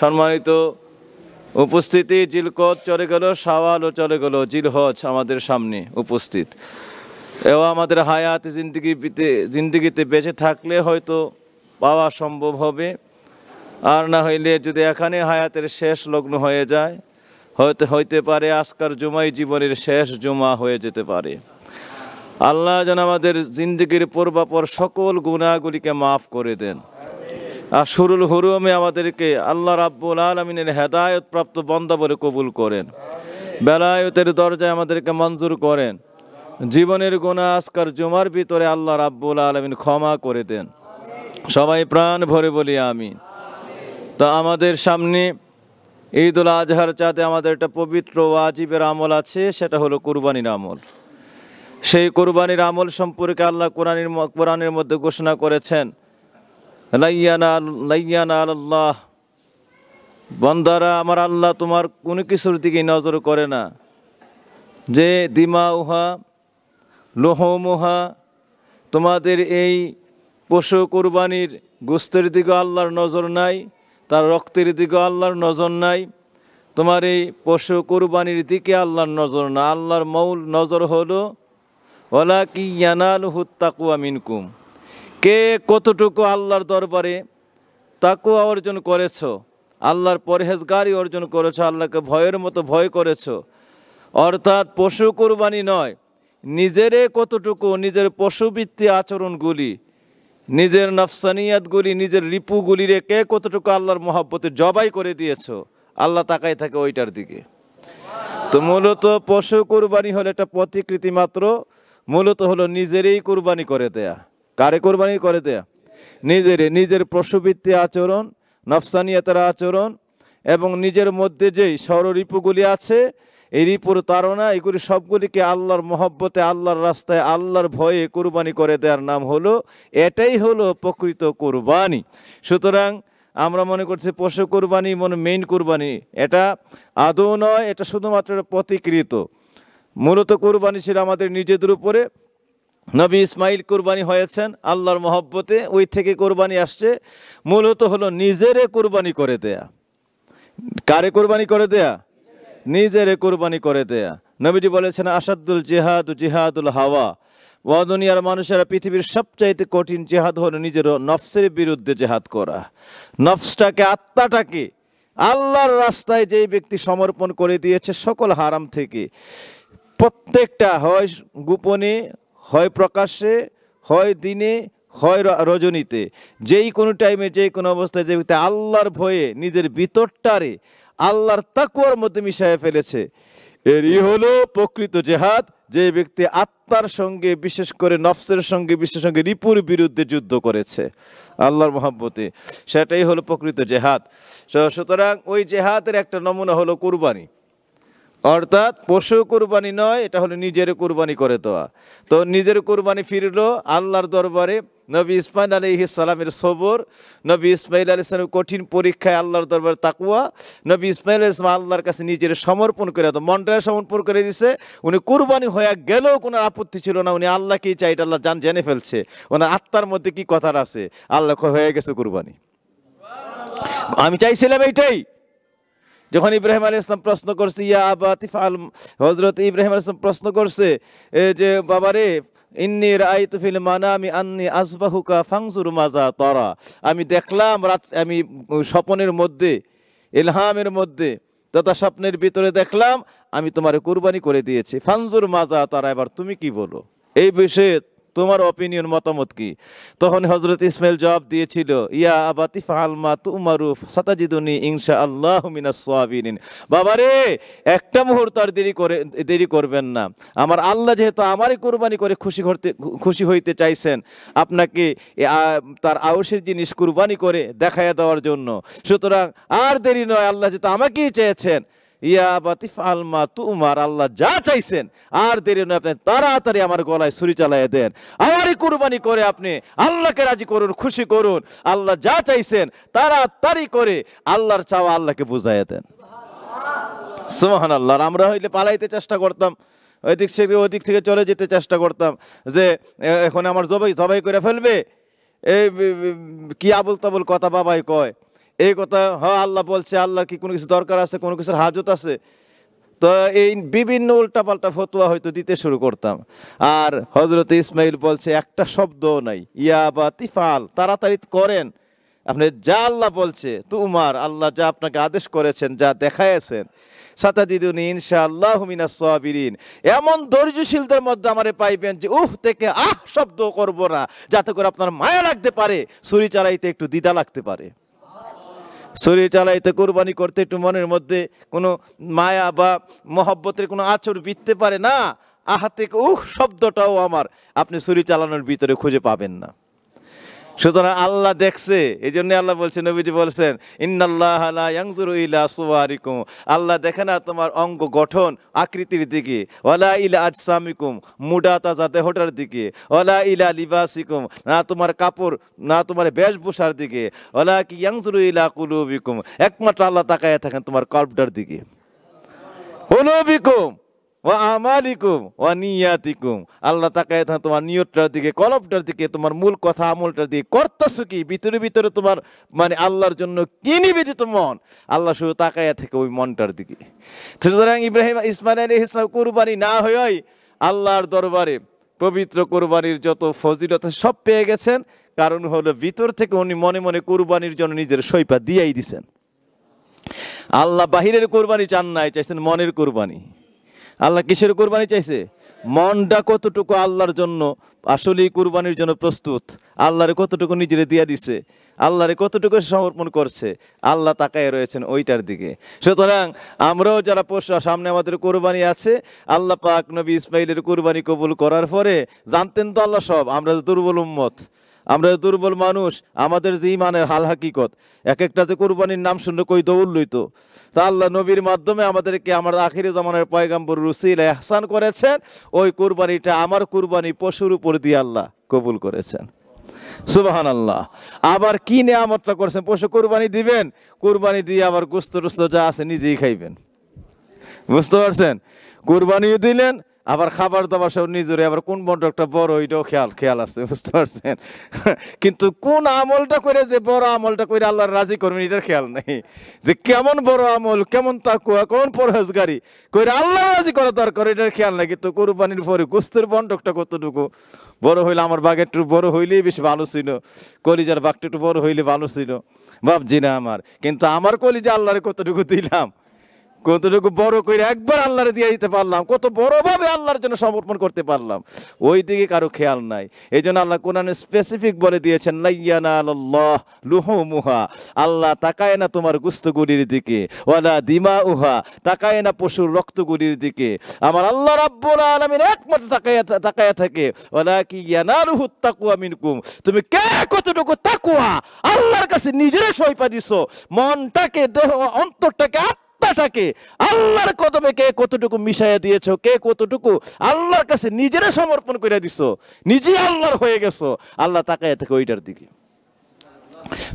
সম্মানিত উপস্থিতি জিলকত চলে গেল সাওয়ালও চলে গেল জিলহজ আমাদের সামনে উপস্থিত এও আমাদের হায়াত জিন্দিগিতে জিন্দিগিতে বেঁচে থাকলে হয়তো পাওয়া সম্ভব হবে আর না হইলে যদি এখানে হায়াতের শেষ লগ্ন হয়ে যায় হয়তো হইতে পারে আজকার জুমাই জীবনের শেষ জুমা হয়ে যেতে পারে আল্লাহ যেন আমাদের জিন্দগির পূর্বাপর সকল গুণাগুলিকে মাফ করে দেন আর সুরুল হুরুমে আমাদেরকে আল্লাহ রাব্বুল আলমিনের হেদায়ত প্রাপ্ত বন্দা বলে কবুল করেন বেলায়তের দরজায় আমাদেরকে মঞ্জুর করেন জীবনের গোনা আজকার জুমার ভিতরে আল্লাহ রাব্বুল আলমিন ক্ষমা করে দেন সবাই প্রাণ ভরে বলি আমি তা আমাদের সামনে ঈদুল আজহার চাঁদে আমাদের একটা পবিত্র ওয়াজিবের আমল আছে সেটা হলো কুরবানির আমল সেই কুরবানির আমল সম্পর্কে আল্লাহ কোরআনের কোরআনের মধ্যে ঘোষণা করেছেন আল্লাহ বন্দারা আমার আল্লাহ তোমার কোনো কিছুর দিকে নজর করে না যে দিমা উহা লোহমুহা তোমাদের এই পশু কোরবানির গোস্তের দিকে আল্লাহর নজর নাই তার রক্তের দিকে আল্লাহর নজর নাই তোমার এই পশু কোরবানির দিকে আল্লাহর নজর না আল্লাহর মৌল নজর হলো ওলা কি ইয়ানাল হুত্তাকুয়া মিনকুম কে কতটুকু আল্লাহর দরবারে তাকুয়া অর্জন করেছ আল্লাহর পরহেজগারি অর্জন করেছ আল্লাহকে ভয়ের মতো ভয় করেছ অর্থাৎ পশু কুরবানি নয় নিজেরে কতটুকু নিজের পশুবৃত্তি আচরণগুলি নিজের নফসানিয়াতগুলি নিজের রিপুগুলিরে কে কতটুকু আল্লাহর মহাব্বতে জবাই করে দিয়েছ আল্লাহ তাকাই থাকে ওইটার দিকে তো মূলত পশু কুরবানি হলো একটা প্রতিকৃতি মাত্র মূলত হলো নিজেরই কুরবানি করে দেয়া কারে কোরবানি করে দেয়া নিজের নিজের পশুবৃত্তি আচরণ নফসানিয়াতের আচরণ এবং নিজের মধ্যে যেই রিপুগুলি আছে এই রিপুর তারা এগুলি সবগুলিকে আল্লাহর মহব্বতে আল্লাহর রাস্তায় আল্লাহর ভয়ে কোরবানি করে দেওয়ার নাম হলো এটাই হলো প্রকৃত কোরবানি সুতরাং আমরা মনে করছি পশু কোরবানি মনে মেইন কোরবানি এটা আদৌ নয় এটা শুধুমাত্র প্রতিকৃত মূলত কোরবানি ছিল আমাদের নিজেদের উপরে নবী ইসমাইল কুরবানি হয়েছেন আল্লাহর মহব্বতে ওই থেকে কোরবানি আসছে মূলত হলো নিজেরে কোরবানি করে দেয়া কারে কোরবানি করে দেয়া নিজেরে কোরবানি করে দেয়া নবীজি বলেছেন আসাদুল জেহাদ জিহাদুল হাওয়া দুনিয়ার মানুষেরা পৃথিবীর সবচাইতে কঠিন জেহাদ হলো নিজের নফসের বিরুদ্ধে জেহাদ করা নফসটাকে আত্মাটাকে আল্লাহর রাস্তায় যেই ব্যক্তি সমর্পণ করে দিয়েছে সকল হারাম থেকে প্রত্যেকটা হয় গোপনে হয় প্রকাশ্যে হয় দিনে হয় রজনীতে যেই কোনো টাইমে যে কোনো অবস্থায় যে ব্যক্তি আল্লাহর ভয়ে নিজের ভিতরটারে আল্লাহর তাকুয়ার মধ্যে মিশায় ফেলেছে এরই হলো প্রকৃত জেহাদ যে ব্যক্তি আত্মার সঙ্গে বিশেষ করে নফসের সঙ্গে বিশেষ সঙ্গে রিপুর বিরুদ্ধে যুদ্ধ করেছে আল্লাহর মহাব্বতে সেটাই হলো প্রকৃত জেহাদ সুতরাং ওই জেহাদের একটা নমুনা হলো কুরবানি অর্থাৎ পশু কুরবানি নয় এটা হলো নিজের কুরবানি করে দেওয়া তো নিজের কুরবানি ফিরলো আল্লাহর দরবারে নবী ইসমাইল আলী সালামের সবর নবী ইসমাইল আলী ইসলামের কঠিন পরীক্ষায় আল্লাহর দরবার তাকুয়া নবী ইসমাইল ইসলাম আল্লাহর কাছে নিজের সমর্পণ করে তো মনটা সমর্পণ করে দিছে উনি কুরবানি হয়ে গেলেও কোনো আপত্তি ছিল না উনি কি চাই এটা আল্লাহ জান জেনে ফেলছে ওনার আত্মার মধ্যে কি কথা আছে আল্লাহ হয়ে গেছে কুরবানি আমি চাইছিলাম এইটাই যখন ইব্রাহিম আলী ইসলাম প্রশ্ন করছে ইয়া আবা আল হজরত ইব্রাহিম আলী ইসলাম প্রশ্ন করছে যে বাবারে ইন্নির রাই তুফিল মানামি আন্নি আসবাহুকা ফাংসুর মাজা তরা আমি দেখলাম রাত আমি স্বপনের মধ্যে এলহামের মধ্যে তথা স্বপ্নের ভিতরে দেখলাম আমি তোমার কুরবানি করে দিয়েছি ফাংজুর মাজা তারা এবার তুমি কি বলো এই বিষয়ে তোমার অপিনিয়ন মতামত কি তখন হজরত ইসমাইল জবাব দিয়েছিল ইয়া আবাতি ফাহালমা তুমারুফ সাতাজিদুনি ইনশা আল্লাহ মিনাসিন বাবারে একটা মুহূর্ত আর দেরি করে দেরি করবেন না আমার আল্লাহ যেহেতু আমারই কোরবানি করে খুশি করতে খুশি হইতে চাইছেন আপনাকে তার আউসের জিনিস কুরবানি করে দেখাইয়া দেওয়ার জন্য সুতরাং আর দেরি নয় আল্লাহ যেহেতু আমাকেই চেয়েছেন আলমা তুমার আল্লাহ যা চাইছেন আর দেরি আপনি তাড়াতাড়ি আমার গলায় করে আপনি আল্লাহকে রাজি করুন খুশি করুন আল্লাহ যা চাইছেন তাড়াতাড়ি করে আল্লাহর চাওয়া আল্লাহকে বুঝাইয়া দেন সোহান আমরা হইলে পালাইতে চেষ্টা করতাম ওই দিক থেকে ওই দিক থেকে চলে যেতে চেষ্টা করতাম যে এখন আমার জবাই জবাই করে ফেলবে এই কি আবুল তাবুল কথা বাবাই কয় এই কথা হ হ্যাঁ, আল্লাহ বলছে আল্লাহর কি কোনো কিছু দরকার আছে কোনো কিছুর হাজত আছে তো এই বিভিন্ন উল্টাপাল্টা ফতুয়া হয়তো দিতে শুরু করতাম আর হজরত ইসমাইল বলছে একটা শব্দও নাই ইয়া বা তিফাল তাড়াতাড়ি করেন আপনি যা আল্লাহ বলছে তুমার আল্লাহ যা আপনাকে আদেশ করেছেন যা দেখায়ছেন সাতা দিদুনি ইনশাআল্লাহ হুমিনা সাবিরিন এমন ধৈর্যশীলদের মধ্যে আমারে পাইবেন যে উহ থেকে আহ শব্দ করব না যাতে করে আপনার মায়া লাগতে পারে ছুরি চালাইতে একটু দ্বিধা লাগতে পারে শরীর চালাইতে কোরবানি করতে একটু মনের মধ্যে কোনো মায়া বা মহব্বতের কোনো আচর বিতে পারে না আহাতে উহ শব্দটাও আমার আপনি শরীর চালানোর ভিতরে খুঁজে পাবেন না সুতরাং আল্লাহ দেখছে এই জন্য আল্লাহ বলছেন নবীজি বলছেন ইন্নাল্লাহ ইলা আল্লাহ দেখে না তোমার অঙ্গ গঠন আকৃতির দিকে ওলা ইলা আজসামিকুম মুডা তাজা দেহটার দিকে ওলা ইলা লিবাসিকুম না তোমার কাপড় না তোমার বেশভূষার দিকে ওলা কি ইয়াংজুরু ইলা কুলুবিকুম একমাত্র আল্লাহ তাকায় থাকেন তোমার কল্পটার দিকে কুলুবিকুম ওয়া আমালিকুম ওয়া নিয়াতিকুম আল্লাহ তাকায় থাকে তোমার নিয়তটার দিকে কলপটার দিকে তোমার মূল কথা আমলটার দিকে করতেছো কি ভিতরে ভিতরে তোমার মানে আল্লাহর জন্য কি নিবে যে মন আল্লাহ শুধু তাকায় থেকে ওই মনটার দিকে সুতরাং ইব্রাহিম ইসমাইল আলী ইসলাম কুরবানি না হয়েই আল্লাহর দরবারে পবিত্র কোরবানির যত ফজিলত সব পেয়ে গেছেন কারণ হলো ভিতর থেকে উনি মনে মনে কোরবানির জন্য নিজের সৈপা দিয়েই দিছেন আল্লাহ বাহিরের কোরবানি চান নাই চাইছেন মনের কোরবানি আল্লাহ কিসের কোরবানি চাইছে মনটা কতটুকু আল্লাহর জন্য আসলেই কুরবানির জন্য প্রস্তুত আল্লাহরে কতটুকু নিজেরে দিয়া দিছে আল্লাহরে কতটুকু সমর্পণ করছে আল্লাহ তাকায় রয়েছেন ওইটার দিকে সুতরাং আমরাও যারা পোষা সামনে আমাদের কোরবানি আছে আল্লাহ পাক নবী ইসমাইলের কোরবানি কবুল করার পরে জানতেন তো আল্লাহ সব আমরা দুর্বল উম্মত আমরা দুর্বল মানুষ আমাদের যে ইমানের হাল হাকিকত এক একটা যে কোরবানির নাম শুনলে কই দৌড়লইত তা আল্লাহ নবীর মাধ্যমে আমাদেরকে আমার আখিরি জমানের পয়গাম্বর রুসিল এহসান করেছেন ওই কোরবানিটা আমার কোরবানি পশুর উপর দিয়ে আল্লাহ কবুল করেছেন সুবাহান আল্লাহ আবার কি নিয়ামতটা করেছেন পশু কোরবানি দিবেন কোরবানি দিয়ে আবার গুস্ত টুস্ত যা আছে নিজেই খাইবেন বুঝতে পারছেন কোরবানিও দিলেন আবার খাবার দাবার সব নিজরে আবার কোন একটা বড় ওইটাও খেয়াল খেয়াল আছে বুঝতে পারছেন কিন্তু কোন আমলটা করে যে বড় আমলটা করে আল্লাহর রাজি করবেন এটার খেয়াল নেই যে কেমন বড় আমল কেমন তাকুয়া কোন পরহেজগারি করে আল্লাহ রাজি করা দরকার এটার খেয়াল নেই কিন্তু কোরবানির পরে গোস্তের বন্ধকটা কতটুকু বড় হইলে আমার বাঘের একটু বড় হইলেই বেশি ভালো ছিল কলিজার বাঘটা একটু বড় হইলে ভালো ছিল ভাবছি না আমার কিন্তু আমার কলিজা আল্লাহরে কতটুকু দিলাম কতটুকু বড় করে একবার আল্লাহর দিয়ে দিতে পারলাম কত বড়ভাবে আল্লাহর জন্য সমর্পণ করতে পারলাম ওই দিকে কারো খেয়াল নাই এই জন্য আল্লাহ কোন স্পেসিফিক বলে দিয়েছেন লাইয়ানা আল্লাহ লুহু মুহা আল্লাহ তাকায় না তোমার গুস্তগুলির দিকে ওয়ালা দিমা উহা তাকায় না পশুর রক্তগুলির দিকে আমার আল্লাহ রাব্বুল আলমিন একমাত্র তাকায় তাকায় থাকে ওয়ালা কি ইয়ানা ইয়ানালুহু তাকুয়া মিনকুম তুমি কে কতটুকু তাকুয়া আল্লাহর কাছে নিজের সইপা দিছো মনটাকে দেহ অন্তরটাকে সত্তাটাকে আল্লাহর কদমে কে কতটুকু মিশাইয়া দিয়েছো কে কতটুকু আল্লাহর কাছে নিজেরে সমর্পণ করে দিছো নিজে আল্লাহর হয়ে গেছো আল্লাহ তাকায় থাকে ওইটার দিকে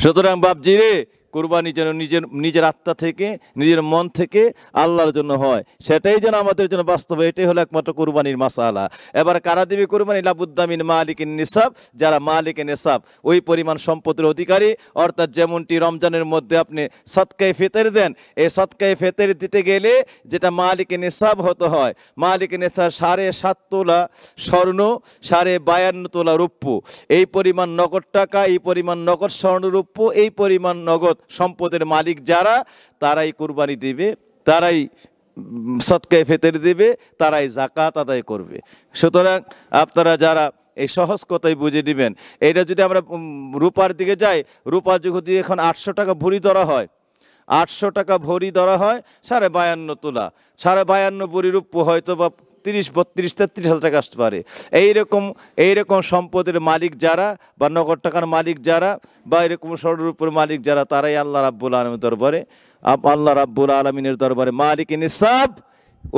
সুতরাং বাপজি রে কোরবানি যেন নিজের নিজের আত্মা থেকে নিজের মন থেকে আল্লাহর জন্য হয় সেটাই যেন আমাদের জন্য বাস্তব এটাই হলো একমাত্র কোরবানির মাসালা এবার কারা দেবে কোরবানি লাবুদ্দামিন মালিকিন নিসাব যারা মালিকিন নিসাব ওই পরিমাণ সম্পদের অধিকারী অর্থাৎ যেমনটি রমজানের মধ্যে আপনি সৎকায় ফেতের দেন এই সৎকায় ফেতের দিতে গেলে যেটা মালিকিন নিসাব হতে হয় মালিকের নিসাব সাড়ে সাত তোলা স্বর্ণ সাড়ে বায়ান্ন তোলা রূপ্য এই পরিমাণ নগদ টাকা এই পরিমাণ নগদ রূপ্য এই পরিমাণ নগদ সম্পদ সম্পদের মালিক যারা তারাই কুরবানি দেবে তারাই সৎকায় ফেতের দেবে তারাই জাকাত আদায় করবে সুতরাং আপনারা যারা এই সহজ কথাই বুঝে নেবেন এটা যদি আমরা রূপার দিকে যাই রূপার যুগ দিয়ে এখন আটশো টাকা ভরি ধরা হয় আটশো টাকা ভরি ধরা হয় সাড়ে বায়ান্ন তোলা সাড়ে বায়ান্ন রূপ হয়তো বা তিরিশ বত্রিশ তেত্রিশ হাজার টাকা আসতে পারে এইরকম এইরকম সম্পদের মালিক যারা বা নগদ টাকার মালিক যারা বা এরকম সরুর উপর মালিক যারা তারাই আল্লাহ রাব্বুল আলমের দরবারে আল্লাহ রাব্বুল আলমিনের দরবারে মালিক নিসাব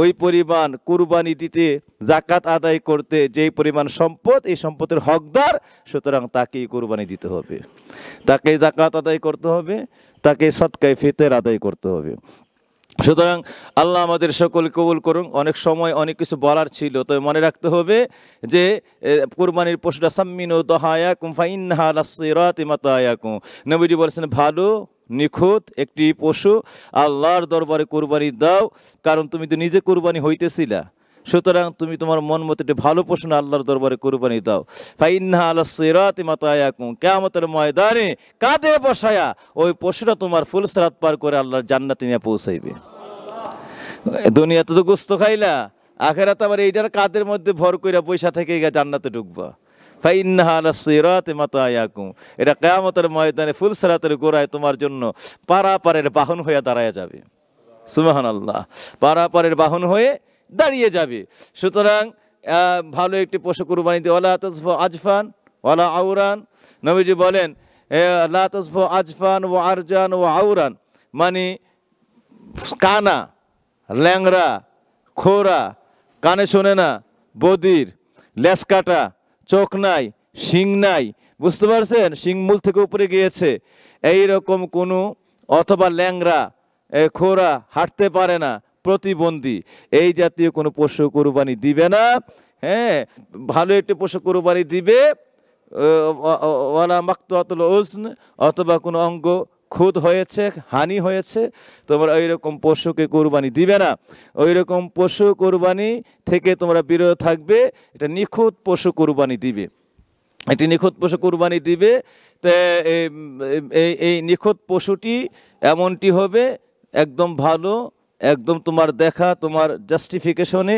ওই পরিমাণ কুরবানি দিতে জাকাত আদায় করতে যেই পরিমাণ সম্পদ এই সম্পদের হকদার সুতরাং তাকেই কুরবানি দিতে হবে তাকে জাকাত আদায় করতে হবে তাকে সৎকায় ফিতের আদায় করতে হবে সুতরাং আল্লাহ আমাদের সকল কবুল করুন অনেক সময় অনেক কিছু বলার ছিল তবে মনে রাখতে হবে যে কোরবানির পশুটা সাম্মিন দহায়া কুমফাইনহা লাসিরাত ইমাতায়াকু নবীজি বলেছেন ভালো নিখুঁত একটি পশু আল্লাহর দরবারে কোরবানি দাও কারণ তুমি তো নিজে কোরবানি হইতেছিলা সুতরাং তুমি তোমার মন মতো ভালো প্রশ্ন আল্লাহর দরবারে কোরবানি দাও ফাইন্না আল্লাহ সিরাতি মাতায়াকুম কেয়ামতের ময়দানে কাঁধে বসায়া ওই পশুরা তোমার ফুল সারাত পার করে আল্লাহর জান্নাতে নিয়ে পৌঁছাইবে দুনিয়াতে তো গুস্ত খাইলা আখেরাতে আবার এইটার কাদের মধ্যে ভর কইরা পয়সা থেকে জান্নাতে ঢুকবা এটা কেয়ামতের ময়দানে ফুল সারাতের গোড়ায় তোমার জন্য পারাপারের বাহন হইয়া দাঁড়ায় যাবে সুমাহান আল্লাহ পারাপারের বাহন হয়ে দাঁড়িয়ে যাবে সুতরাং ভালো একটি পশু কুরবানি দিয়ে ওলা তসফ আজফান ওলা আউরান নবীজি বলেন লা তসফ আজফান ও আরজান ও আউরান মানে কানা ল্যাংরা খোরা কানে শোনে না বদির লেস কাটা চোখ নাই শিং নাই বুঝতে পারছেন শিংমূল থেকে উপরে গিয়েছে এই রকম কোনো অথবা ল্যাংরা খোরা হাঁটতে পারে না প্রতিবন্ধী এই জাতীয় কোনো পশু কোরবানি দিবে না হ্যাঁ ভালো একটি পশু কোরবানি দিবে ওয়ালা মাকতুয়াতুল ওজন অথবা কোনো অঙ্গ খুদ হয়েছে হানি হয়েছে তোমরা ওই রকম পশুকে কোরবানি দিবে না ওই রকম পশু কোরবানি থেকে তোমরা বিরত থাকবে এটা নিখুঁত পশু কোরবানি দিবে একটি নিখুঁত পশু কোরবানি দিবে এই নিখুঁত পশুটি এমনটি হবে একদম ভালো একদম তোমার দেখা তোমার জাস্টিফিকেশনে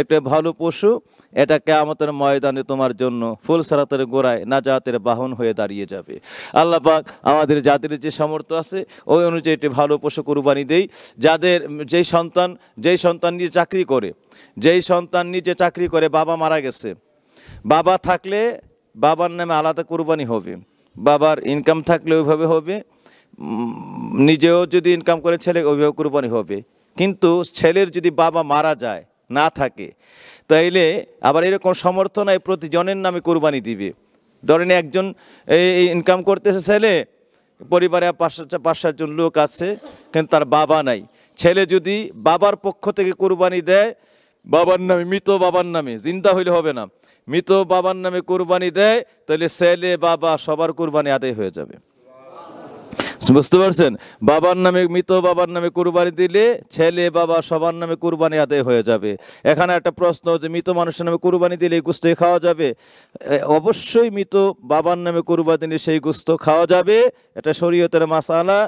একটা ভালো পশু এটা কেয়ামতের ময়দানে তোমার জন্য ফুল সারাতের গোড়ায় না জাতের বাহন হয়ে দাঁড়িয়ে যাবে আল্লাহ আমাদের জাতির যে সামর্থ্য আছে ওই অনুযায়ী একটি ভালো পশু কুরবানি দেই যাদের যেই সন্তান যেই সন্তান নিয়ে চাকরি করে যেই সন্তান নিয়ে যে চাকরি করে বাবা মারা গেছে বাবা থাকলে বাবার নামে আলাদা কুরবানি হবে বাবার ইনকাম থাকলে ওইভাবে হবে নিজেও যদি ইনকাম করে ছেলে ওইভাবে কুরবানি হবে কিন্তু ছেলের যদি বাবা মারা যায় না থাকে তাইলে আবার এরকম সমর্থন এই প্রতিজনের নামে কোরবানি দিবে ধরেন একজন এই ইনকাম করতেছে ছেলে পরিবারে পাঁচ পাঁচ সাতজন লোক আছে কিন্তু তার বাবা নাই ছেলে যদি বাবার পক্ষ থেকে কোরবানি দেয় বাবার নামে মৃত বাবার নামে জিন্দা হইলে হবে না মৃত বাবার নামে কোরবানি দেয় তাহলে ছেলে বাবা সবার কোরবানি আদায় হয়ে যাবে বুঝতে পারছেন বাবার নামে মৃত বাবার নামে কুরবানি দিলে ছেলে বাবা সবার নামে কুরবানি আদায় হয়ে যাবে এখানে একটা প্রশ্ন যে মৃত মানুষের নামে কুরবানি দিলে এই গুস্ত খাওয়া যাবে অবশ্যই মৃত বাবার নামে কুরবানি দিলে সেই গুস্ত খাওয়া যাবে এটা শরীয়তের মাসালা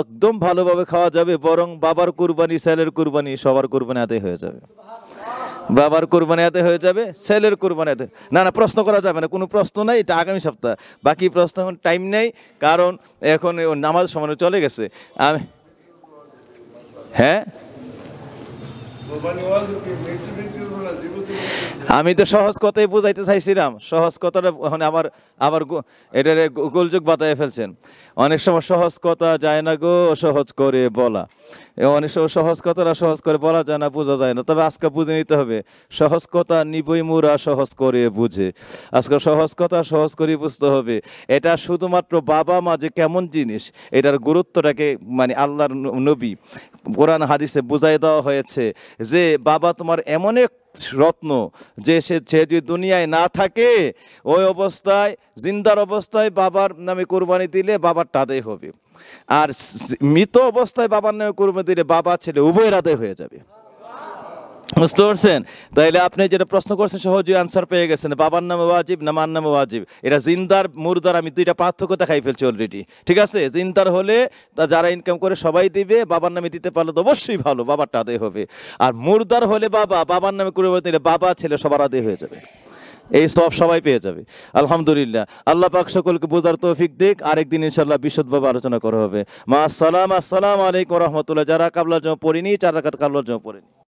একদম ভালোভাবে খাওয়া যাবে বরং বাবার কুরবানি ছেলের কুরবানি সবার কুরবানি আদায় হয়ে যাবে বাবার কোরবানিয়াতে হয়ে যাবে ছেলের কোরবানিয়াতে না না প্রশ্ন করা যাবে না কোনো প্রশ্ন নাই এটা আগামী সপ্তাহ বাকি প্রশ্ন এখন টাইম নেই কারণ এখন নামাজ সমানে চলে গেছে আমি হ্যাঁ আমি তো সহজ কথাই বুঝাইতে চাইছিলাম সহজ কথাটা আবার আমার আবার এটার গোলযোগ বাতায় ফেলছেন অনেক সময় সহজ কথা যায় না গো সহজ করে বলা অনেক সময় সহজ কথাটা সহজ করে বলা যায় না বোঝা যায় না তবে আজকে বুঝে নিতে হবে সহজ কথা নিবই মুরা সহজ করে বুঝে আজকে সহজ কথা সহজ করে বুঝতে হবে এটা শুধুমাত্র বাবা মা যে কেমন জিনিস এটার গুরুত্বটাকে মানে আল্লাহর নবী কোরআন হাদিসে বুঝাই দেওয়া হয়েছে যে বাবা তোমার এমন এক রত্ন যে সে যদি দুনিয়ায় না থাকে ওই অবস্থায় জিন্দার অবস্থায় বাবার নামে কোরবানি দিলে বাবার টাদে হবে আর মৃত অবস্থায় বাবার নামে কোরবানি দিলে বাবা ছেলে উভয়ের আদায় হয়ে যাবে বুঝতে পারছেন তাহলে আপনি যেটা প্রশ্ন করছেন সহজেই আনসার পেয়ে গেছেন বাবার নামে ওয়াজিব না মার নামে ওয়াজিব এটা জিন্দার মুরদার আমি দুইটা পার্থক্য দেখাই ফেলছি অলরেডি ঠিক আছে জিন্দার হলে তা যারা ইনকাম করে সবাই দিবে বাবার নামে দিতে পারলে তো অবশ্যই ভালো বাবারটা আদায় হবে আর মুরদার হলে বাবা বাবার নামে করে বলতে বাবা ছেলে সবার আদায় হয়ে যাবে এই সব সবাই পেয়ে যাবে আলহামদুলিল্লাহ আল্লাহ পাক সকলকে বোঝার তৌফিক দিক আরেকদিন ইনশাল্লাহ বিশদভাবে আলোচনা করা হবে মা আসসালাম আসসালাম আলাইকুম রহমতুল্লাহ যারা কাবলার জমা পড়িনি চার রাখাত কাবলার জমা পড়িনি